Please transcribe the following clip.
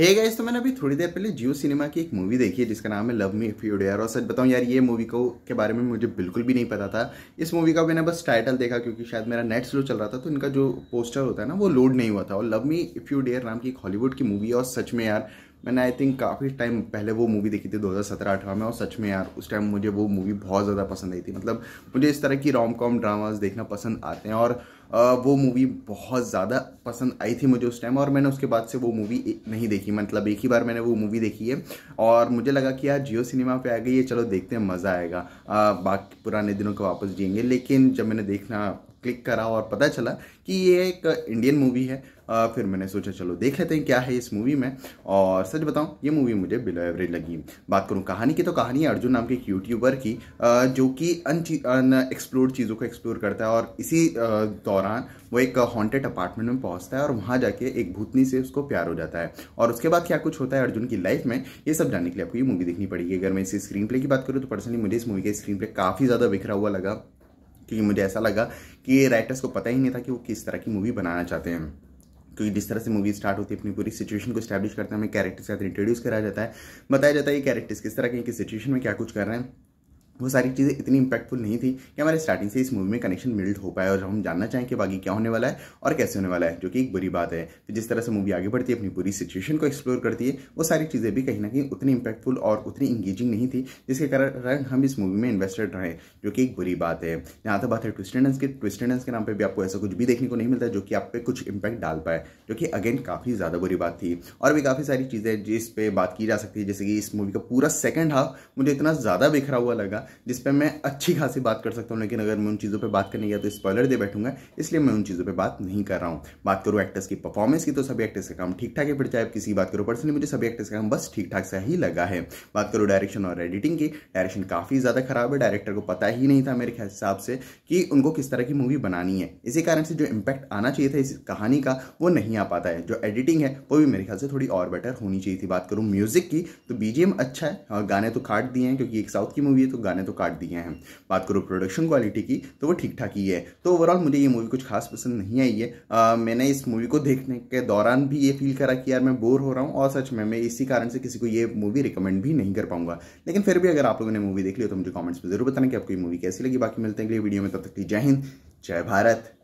hey guys तो मैंने अभी थोड़ी देर पहले जियो सिनेमा की एक मूवी देखी है जिसका नाम है love me if you dare और सच बताऊं यार ये मूवी को के बारे में मुझे बिल्कुल भी नहीं पता था इस मूवी का मैंने बस टाइटल देखा क्योंकि शायद मेरा नेट स्लो चल रहा था तो इनका जो पोस्टर होता है ना वो लोड नहीं हुआ था और love me if you dare नाम की एक हॉलीवुड की मूवी है और सच में यार मैंने आई थिंक काफ़ी टाइम पहले वो मूवी देखी थी 2017-18 में और सच में यार उस टाइम मुझे वो मूवी बहुत ज़्यादा पसंद आई थी मतलब मुझे इस तरह की रोम कॉम ड्रामाज देखना पसंद आते हैं और वो मूवी बहुत ज़्यादा पसंद आई थी मुझे उस टाइम और मैंने उसके बाद से वो मूवी नहीं देखी मतलब एक ही बार मैंने वो मूवी देखी है और मुझे लगा कि यार जियो सिनेमा पे आ गई है चलो देखते हैं मज़ा आएगा बाकी पुराने दिनों को वापस जियेंगे लेकिन जब मैंने देखना क्लिक करा और पता चला कि ये एक इंडियन मूवी है आ, फिर मैंने सोचा चलो देख लेते हैं क्या है इस मूवी में और सच बताऊं ये मूवी मुझे बिलो एवरेज लगी बात करूं कहानी की तो कहानी है अर्जुन नाम के एक यूट्यूबर की आ, जो कि अन अनएक्सप्लोर्ड चीज़ों को एक्सप्लोर करता है और इसी दौरान वो एक हॉन्टेड अपार्टमेंट में पहुंचता है और वहाँ जाके एक भूतनी से उसको प्यार हो जाता है और उसके बाद क्या कुछ होता है अर्जुन की लाइफ में ये सब जानने के लिए आपको ये मूवी देखनी पड़ेगी अगर मैं इसी स्क्रीन प्ले की बात करूँ तो पर्सनली मुझे इस मूवी का स्क्रीन प्ले काफ़ी ज़्यादा बिखरा हुआ लगा क्योंकि मुझे ऐसा लगा कि राइटर्स को पता ही नहीं था कि वो किस तरह की मूवी बनाना चाहते हैं क्योंकि जिस तरह से मूवी स्टार्ट होती है अपनी पूरी सिचुएशन को स्टैब्लिश करते हैं हमें कैरेक्टर्स के साथ इंट्रोड्यूस कराया जाता है बताया जाता है ये कैरेक्टर्स किस तरह के किस सिचुएशन में क्या कुछ कर रहे हैं वो सारी चीज़ें इतनी इम्पैक्टफुल नहीं थी कि हमारे स्टार्टिंग से इस मूवी में कनेक्शन बिल्ड हो पाए और हम जानना चाहें कि बाकी क्या होने वाला है और कैसे होने वाला है जो कि एक बुरी बात है तो जिस तरह से मूवी आगे बढ़ती है अपनी पूरी सिचुएशन को एक्सप्लोर करती है वो सारी चीज़ें भी कहीं ना कहीं उतनी इम्पैक्टफुल और उतनी इंगेजिंग नहीं थी जिसके कारण हम इस मूवी में इन्वेस्टेड रहे जो कि एक बुरी बात है जहाँ तक बात है ट्विस्टेंडेंस के ट्विस्टेंडेंस के नाम पर भी आपको ऐसा कुछ भी देखने को नहीं मिलता जो कि आप पे कुछ इम्पैक्ट डाल पाए जो कि अगेन काफ़ी ज़्यादा बुरी बात थी और भी काफ़ी सारी चीज़ें जिस पर बात की जा सकती है जैसे कि इस मूवी का पूरा सेकेंड हाफ मुझे इतना ज़्यादा बिखरा हुआ लगा जिस पर मैं अच्छी खासी बात कर सकता हूँ लेकिन अगर मैं उन चीज़ों पर बात करने गया तो स्पॉयलर दे बैठूंगा इसलिए मैं उन चीज़ों पर बात नहीं कर रहा हूँ बात करूँ एक्टर्स की परफॉर्मेंस की तो सभी एक्टर्स का काम ठीक ठाक है फिर चाहे आप किसी बात करो पर्सनली मुझे सभी एक्टर्स का काम बस ठीक ठाक सा ही लगा है बात करूँ डायरेक्शन और एडिटिंग की डायरेक्शन काफ़ी ज़्यादा खराब है डायरेक्टर को पता ही नहीं था मेरे हिसाब से कि उनको किस तरह की मूवी बनानी है इसी कारण से जो इम्पैक्ट आना चाहिए था इस कहानी का वो नहीं आ पाता है जो एडिटिंग है वो भी मेरे ख्याल से थोड़ी और बेटर होनी चाहिए थी बात करूँ म्यूज़िक की तो बीजेम अच्छा है और गाने तो काट दिए हैं क्योंकि एक साउथ की मूवी है तो गाने गाने तो काट दिए हैं बात करो प्रोडक्शन क्वालिटी की तो वो ठीक ठाक ही है तो ओवरऑल मुझे ये मूवी कुछ खास पसंद नहीं आई है आ, मैंने इस मूवी को देखने के दौरान भी ये फील करा कि यार मैं बोर हो रहा हूँ और सच में मैं इसी कारण से किसी को ये मूवी रिकमेंड भी नहीं कर पाऊंगा लेकिन फिर भी अगर आप लोगों ने मूवी देख ली तो मुझे कॉमेंट्स में जरूर बताना कि आपको ये मूवी कैसी लगी बाकी मिलते हैं अगले वीडियो में तब तक की जय हिंद जय भारत